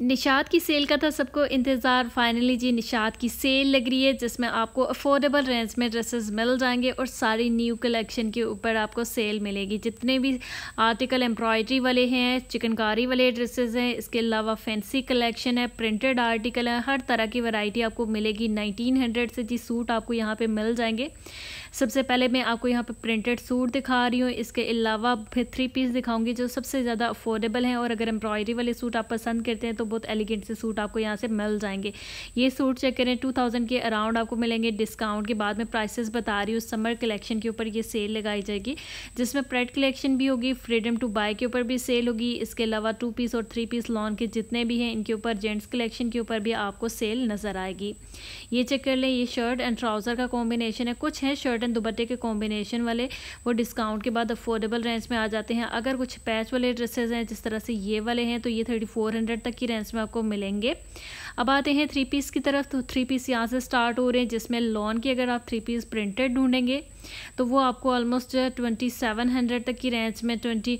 निशात की सेल का था सबको इंतज़ार फाइनली जी निशात की सेल लग रही है जिसमें आपको अफोर्डेबल रेंज में ड्रेसेस मिल जाएंगे और सारी न्यू कलेक्शन के ऊपर आपको सेल मिलेगी जितने भी आर्टिकल एम्ब्रॉयडरी वाले हैं चिकनकारी वाले ड्रेसेस हैं इसके अलावा फैंसी कलेक्शन है प्रिंटेड आर्टिकल है हर तरह की वैरायटी आपको मिलेगी नाइनटीन से जी सूट आपको यहाँ पर मिल जाएंगे सबसे पहले मैं आपको यहाँ पर प्रिंटेड सूट दिखा रही हूँ इसके अलावा फिर थ्री पीस दिखाऊंगी जो सबसे ज़्यादा अफोर्डेबल हैं और अगर एम्ब्रॉयडरी वाले सूट आप पसंद करते हैं तो बहुत एलिगेंट से सूट आपको यहाँ से मिल जाएंगे ये सूट चेक करें टू थाउजेंड के अराउंड आपको मिलेंगे डिस्काउंट के बाद में प्राइसेस बता रही हूँ समर कलेक्शन के ऊपर ये सेल लगाई जाएगी जिसमें प्रेड कलेक्शन भी होगी फ्रीडम टू बाय के ऊपर भी सेल होगी इसके अलावा टू पीस और थ्री पीस लॉन के जितने भी हैं इनके ऊपर जेंट्स कलेक्शन के ऊपर भी आपको सेल नज़र आएगी ये चेक कर लें ये शर्ट एंड ट्राउज़र का कॉम्बिनेशन है कुछ है शर्ट एंड दुपट्टे के कॉम्बिनेशन वाले वो डिस्काउंट के बाद अफोर्डेबल रेंज में आ जाते हैं अगर कुछ पैच वाले ड्रेसेज हैं जिस तरह से ये वाले हैं तो ये थर्टी फोर हंड्रेड तक की रेंज में आपको मिलेंगे अब आते हैं थ्री पीस की तरफ तो थ्री पीस यहाँ से स्टार्ट हो रहे हैं जिसमें लॉन की अगर आप थ्री पीस प्रिंटेड ढूंढेंगे तो वो आपको ऑलमोस्ट ट्वेंटी सेवन हंड्रेड तक की रेंज में ट्वेंटी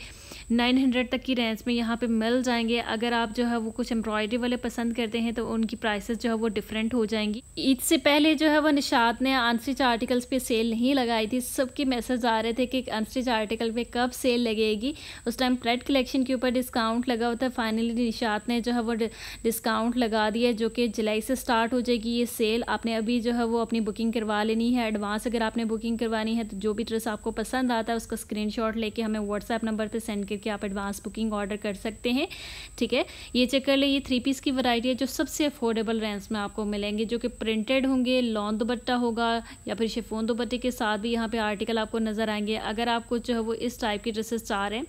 नाइन हंड्रेड तक की रेंज में यहाँ पे मिल जाएंगे अगर आप जो है वो कुछ एम्ब्रॉयडरी वाले पसंद करते हैं तो उनकी प्राइसेस जो है वो डिफरेंट हो जाएंगी ईद से पहले जो है वो निशात ने अनस्टिच आर्टिकल्स पे सेल नहीं लगाई थी सबके मैसेज आ रहे थे कि अनस्टिच आर्टिकल पे कब सेल लगेगी उस टाइम प्लेट कलेक्शन के ऊपर डिस्काउंट लगा हुआ था फाइनली निशात ने जो है वो डिस्काउंट लगा दिया जो कि जुलाई से स्टार्ट हो जाएगी ये सेल आपने अभी जो है वो अपनी बुकिंग करवा लेनी है एडवांस अगर आपने बुकिंग करवा मंगवानी है तो जो भी ड्रेस आपको पसंद आता है उसका स्क्रीनशॉट लेके हमें व्हाट्सएप नंबर पर सेंड करके आप एडवांस बुकिंग ऑर्डर कर सकते हैं ठीक है ये चेक कर ले ये थ्री पीस की वरायटी है जो सबसे अफोर्डेबल रेंज में आपको मिलेंगे जो कि प्रिंटेड होंगे लॉन्ग दुपट्टा होगा या फिर शिफोन दुपट्टे के साथ भी यहाँ पर आर्टिकल आपको नज़र आएंगे अगर आप कुछ वो इस टाइप की ड्रेसेस चाह रहे हैं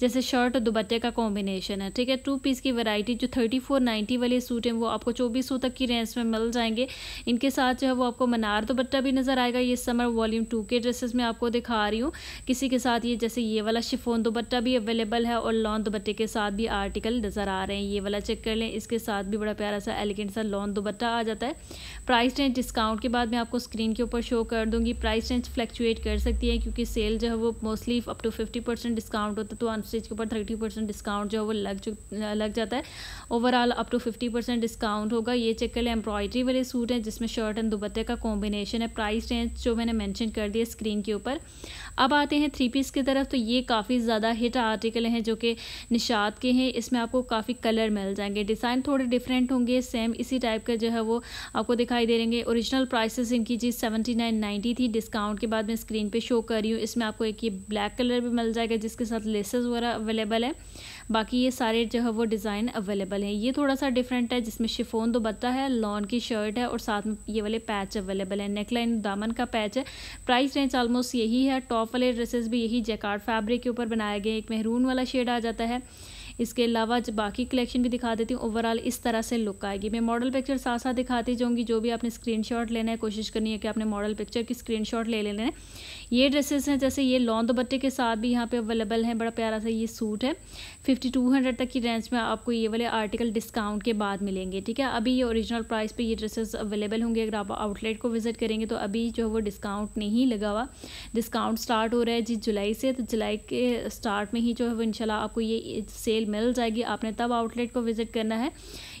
जैसे शर्ट और दुबट्टे का कॉम्बिनेशन है ठीक है टू पीस की वैरायटी जो थर्टी फोर नाइन्टी वाले सूट हैं वो आपको चौबीस सौ तक की रेंज में मिल जाएंगे इनके साथ जो है वो आपको मनार दुबट्टा भी नज़र आएगा ये समर वॉल्यूम टू के ड्रेसेस में आपको दिखा रही हूँ किसी के साथ ये जैसे ये वाला शिफोन दुबट्टा भी अवेलेबल है और लॉन दुपट्टे के साथ भी आर्टिकल नज़र आ रहे हैं ये वाला चेक कर लें इसके साथ भी बड़ा प्यारा सा एलिगेंट सा लॉन दुबट्टा आ जाता है प्राइस रेंज डिस्काउंट के बाद मैं आपको स्क्रीन के ऊपर शो कर दूँगी प्राइस रेंज फ्लैक्चुएट कर सकती है क्योंकि सेल जो है वो mostly up to fifty percent discount होता है तो स्टेज के ऊपर थर्टी परसेंट डिस्काउंट जो है वो लग चुक लग जाता है overall up to fifty percent discount होगा ये चेक कर लें एम्ब्रॉयडरी वाले सूट हैं जिसमें शर्ट एंड दुबत्ते का कॉम्बिनेशन है प्राइस रेंज जो मैंने मैंशन कर दिया स्क्रीन के ऊपर अब आते हैं थ्री पीस की तरफ तो ये काफ़ी ज़्यादा हिट आर्टिकल हैं जो कि निशात के हैं इसमें आपको काफ़ी कलर मिल जाएंगे डिज़ाइन थोड़े डिफरेंट होंगे सेम इसी टाइप का जो है वो आपको दिखाई दे रहेंगे औरिजिनल प्राइसेस इनकी जी सेवेंटी नाइन नाइन्टी थी डिस्काउंट के बाद मैं स्क्रीन पर शो कर रही हूँ इसमें आपको एक ये ब्लैक कलर भी मिल जाएगा जिसके साथ लेसेस वगैरह अवेलेबल है बाकी ये सारे जो है वो डिज़ाइन अवेलेबल हैं ये थोड़ा सा डिफरेंट है जिसमें शिफोन बत्ता है लॉन की शर्ट है और साथ में ये वाले पैच अवेलेबल है नेकलाइन दामन का पैच है प्राइस रेंज ऑलमोस्ट यही है टॉप टॉप वाले ड्रेसेस भी यही जैकार्ड फैब्रिक के ऊपर बनाए गए एक मेहरून वाला शेड आ जाता है इसके अलावा बाकी कलेक्शन भी दिखा देती हूँ ओवरऑल इस तरह से लुक आएगी मैं मॉडल पिक्चर साथ साथ दिखाती जाऊँगी जो भी आपने स्क्रीनशॉट लेना है कोशिश करनी है कि आपने मॉडल पिक्चर की स्क्रीनशॉट ले लेना है ये ड्रेसेस हैं जैसे ये लॉन् दुपट्टे के साथ भी यहाँ पे अवेलेबल हैं बड़ा प्यारा सा ये सूट है फिफ्टी टू हंड्रेड तक की रेंज में आपको ये वाले आर्टिकल डिस्काउंट के बाद मिलेंगे ठीक है अभी ये ओरिजिनल प्राइस पे ये ड्रेसेस अवेलेबल होंगे अगर आप आउटलेट को विजिट करेंगे तो अभी जो है वो डिस्काउंट नहीं लगा हुआ डिस्काउंट स्टार्ट हो रहा है जी जुलाई से तो जुलाई के स्टार्ट में ही जो है वो इनशाला आपको ये सेल मिल जाएगी आपने तब आउटलेट को विजिट करना है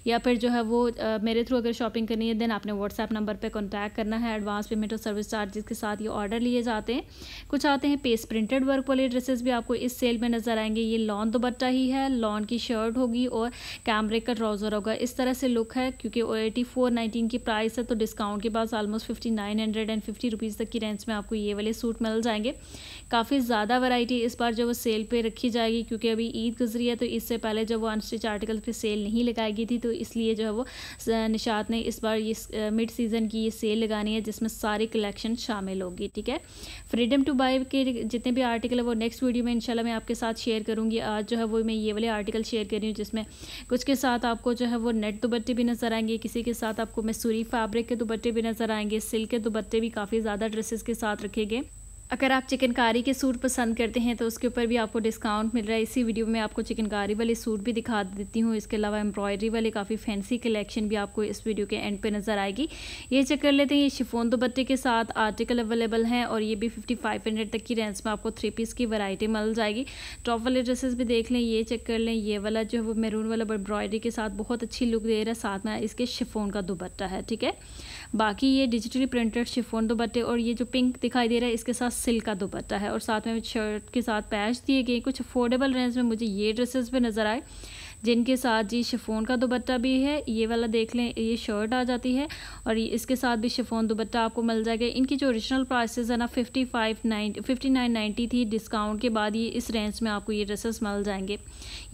या फिर जो है वो आ, मेरे थ्रू अगर शॉपिंग करनी है देन आपने व्हाट्सएप नंबर पर कॉन्टैक्ट करना है एडवांस पेमेंट और सर्विस चार्जेस के साथ ये ऑर्डर लिए जाते हैं कुछ आते हैं पेस प्रिंटेड वर्क वाले ड्रेसेस भी आपको इस सेल में नज़र आएंगे ये लॉन दुपट्टा ही है लॉन की शर्ट होगी और कैमरे का ट्राउज़र होगा इस तरह से लुक है क्योंकि एटी फोर नाइनटीन की प्राइस है तो डिस्काउंट के बाद almost fifty nine hundred and fifty rupees तक की रेंज में आपको ये वाले सूट मिल जाएंगे काफ़ी ज़्यादा वैरायटी इस बार जो वो सेल पे रखी जाएगी क्योंकि अभी ईद गुजरी है तो इससे पहले जब वो अनस्टिच आर्टिकल पे सेल नहीं लगाएगी थी तो इसलिए जो है वो निशात ने इस बार इस मिड सीज़न की ये सेल लगानी है जिसमें सारी कलेक्शन शामिल होगी ठीक है फ्रीडम टू बाई के जितने भी आर्टिकल है वो नेक्स्ट वीडियो में इंशाल्लाह मैं आपके साथ शेयर करूँगी आज जो है वो मैं ये वाले आर्टिकल शेयर कर रही हूँ जिसमें कुछ के साथ आपको जो है वो नेट दुपट्टे भी नज़र आएंगे किसी के साथ आपको मैसूरी फैब्रिक के दुपट्टे भी नज़र आएंगे सिल्क के दुपट्टे भी काफ़ी ज़्यादा ड्रेसेस के साथ रखे गए अगर आप चिकनकारी के सूट पसंद करते हैं तो उसके ऊपर भी आपको डिस्काउंट मिल रहा है इसी वीडियो में आपको चिकनकारी वाले सूट भी दिखा देती हूँ इसके अलावा एम्ब्रॉयडरी वाले काफ़ी फैंसी कलेक्शन भी आपको इस वीडियो के एंड पे नज़र आएगी ये चेक कर लेते हैं ये शिफोन दोपट्टे के साथ आर्टिकल अवेलेबल हैं और ये भी फिफ्टी फाइव हंड्रेड तक की रेंज में आपको थ्री पीस की वराइटी मिल जाएगी टॉप वाले ड्रेसेस भी देख लें ये चेक कर लें ये वाला जो है वो मेरून वाला एम्ब्रॉयडरी के साथ बहुत अच्छी लुक दे रहा है साथ में इसके शिफोन का दोपट्टा है ठीक है बाकी ये डिजिटली प्रिंटेड शिफोन दोपट्टे और ये जो पिंक दिखाई दे रहा है इसके साथ सिल्क का दुपट्टा है और साथ में शर्ट के साथ पैच दिए गए कुछ अफोर्डेबल रेंज में मुझे ये ड्रेसेस भी नज़र आए जिनके साथ जी शिफोन का दुबट्टा भी है ये वाला देख लें ये शर्ट आ जाती है और इसके साथ भी शिफोन दुबट्टा आपको मिल जाएगा इनकी जो ओरिजिनल प्राइसेस है ना fifty five nine fifty nine ninety थी डिस्काउंट के बाद ये इस रेंज में आपको ये ड्रेसेस मिल जाएंगे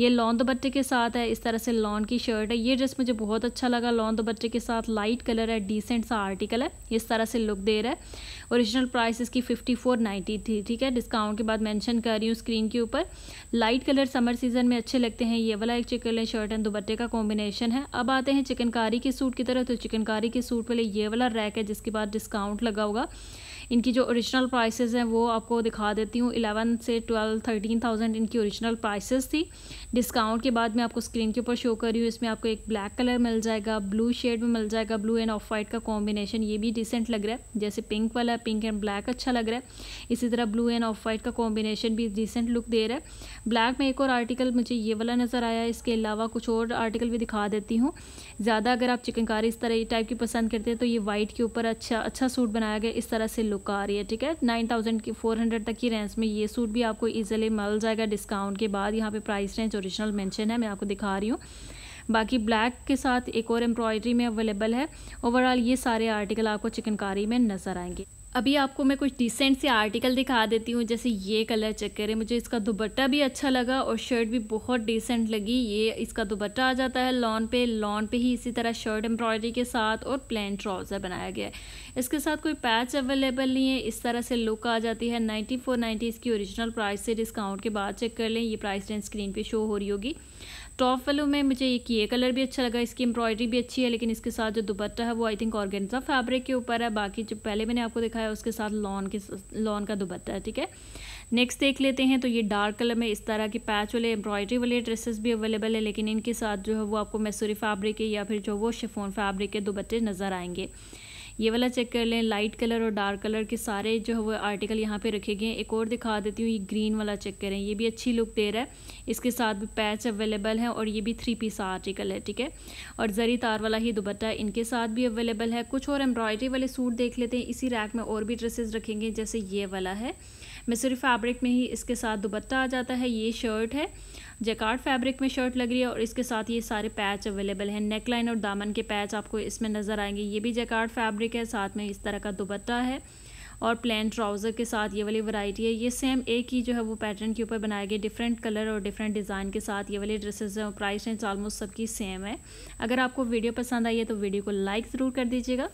ये लॉन दुबट्टे के साथ है इस तरह से लॉन की शर्ट है ये ड्रेस मुझे बहुत अच्छा लगा लॉन दुबट्टे के साथ लाइट कलर है डिसेंट सा आर्टिकल है इस तरह से लुक दे रहा है ओरिजिनल प्राइस इसकी फिफ्टी फोर नाइन्टी थी ठीक है डिस्काउंट के बाद मैंशन कर रही हूँ स्क्रीन के ऊपर लाइट कलर समर सीजन में अच्छे लगते हैं ये वाला एक चिकले शर्ट एंड दुपट्टे का कॉम्बिनेशन है अब आते हैं चिकनकारी के सूट की तरह तो चिकनकारी के सूट पहले ये वाला रैक है जिसके बाद डिस्काउंट लगा होगा इनकी जो ओरिजिनल प्राइसेस हैं वो आपको दिखा देती हूँ इलेवन से ट्वेल्व थर्टीन थाउजेंड इनकी ओरिजिनल प्राइसेस थी डिस्काउंट के बाद मैं आपको स्क्रीन के ऊपर शो कर रही हूँ इसमें आपको एक ब्लैक कलर मिल जाएगा ब्लू शेड में मिल जाएगा ब्लू एंड ऑफ वाइट का कॉम्बिनेशन ये भी डिसेंट लग रहा है जैसे पिंक वाला पिंक एंड ब्लैक अच्छा लग रहा है इसी तरह ब्लू एंड ऑफ वाइट का कॉम्बिनेशन भी डिसेंट लुक दे रहा है ब्लैक में एक और आर्टिकल मुझे ये वाला नज़र आया इसके अलावा कुछ और आर्टिकल भी दिखा देती हूँ ज़्यादा अगर आप चिकनकारी इस तरह टाइप की पसंद करते हैं तो ये वाइट के ऊपर अच्छा अच्छा सूट बनाया गया इस तरह से लुक लुक आ रही है ठीक है नाइन थाउजेंड की फोर हंड्रेड तक की रेंज में ये सूट भी आपको ईजिली मिल जाएगा डिस्काउंट के बाद यहाँ पे प्राइस रेंज ओरिजिनल मेंशन है मैं आपको दिखा रही हूँ बाकी ब्लैक के साथ एक और एम्ब्रॉयडरी में अवेलेबल है ओवरऑल ये सारे आर्टिकल आपको चिकनकारी में नज़र आएंगे अभी आपको मैं कुछ डिसेंट से आर्टिकल दिखा देती हूँ जैसे ये कलर चेक करें मुझे इसका दुबट्टा भी अच्छा लगा और शर्ट भी बहुत डिसेंट लगी ये इसका दुबट्टा आ जाता है लॉन पे लॉन पे ही इसी तरह शर्ट एम्ब्रॉयडरी के साथ और प्लेन ट्राउज़र बनाया गया है इसके साथ कोई पैच अवेलेबल नहीं है इस तरह से लुक आ जाती है नाइन्टी फोर इसकी ओरिजिनल प्राइस से डिस्काउंट के बाद चेक कर लें ये प्राइस रेंज स्क्रीन पर शो हो रही होगी टॉप वालों में मुझे एक ये कलर भी अच्छा लगा इसकी एम्ब्रॉयडरी भी अच्छी है लेकिन इसके साथ जो दुपट्टा है वो आई थिंक ऑर्गेन्जा फैब्रिक के ऊपर है बाकी जो पहले मैंने आपको दिखाया उसके साथ लॉन के लॉन का दुपट्टा है ठीक है नेक्स्ट देख लेते हैं तो ये डार्क कलर में इस तरह के पैच वाले एम्ब्रॉयडरी वाले ड्रेसेस भी अवेलेबल है लेकिन इनके साथ जो है वो आपको मैसूरी फैब्रिक है या फिर जो वो शिफोन फैब्रिक के दुपट्टे नज़र आएंगे ये वाला चेक कर लें लाइट कलर और डार्क कलर के सारे जो है वो आर्टिकल यहाँ पे रखे गए हैं एक और दिखा देती हूँ ये ग्रीन वाला चेक करें ये भी अच्छी लुक दे रहा है इसके साथ भी पैच अवेलेबल है और ये भी थ्री पीस आर्टिकल है ठीक है और जरी तार वाला ही दुबट्टा इनके साथ भी अवेलेबल है कुछ और एम्ब्रॉयडरी वाले सूट देख लेते हैं इसी रैक में और भी ड्रेसेस रखेंगे जैसे ये वाला है मिसरी फैब्रिक में ही इसके साथ दुबत्ता आ जाता है ये शर्ट है जैकार्ड फैब्रिक में शर्ट लग रही है और इसके साथ ये सारे पैच अवेलेबल हैं नेकलाइन और दामन के पैच आपको इसमें नज़र आएंगे ये भी जैकार्ड फैब्रिक है साथ में इस तरह का दुबत्ता है और प्लेन ट्राउज़र के साथ ये वाली वैरायटी है ये सेम एक ही जो है वो पैटर्न के ऊपर बनाए गए डिफरेंट कलर और डिफरेंट डिज़ाइन के साथ ये वाली ड्रेसेस हैं और प्राइस रेंज ऑलमोस्ट सबकी सेम है अगर आपको वीडियो पसंद आई है तो वीडियो को लाइक ज़रूर कर दीजिएगा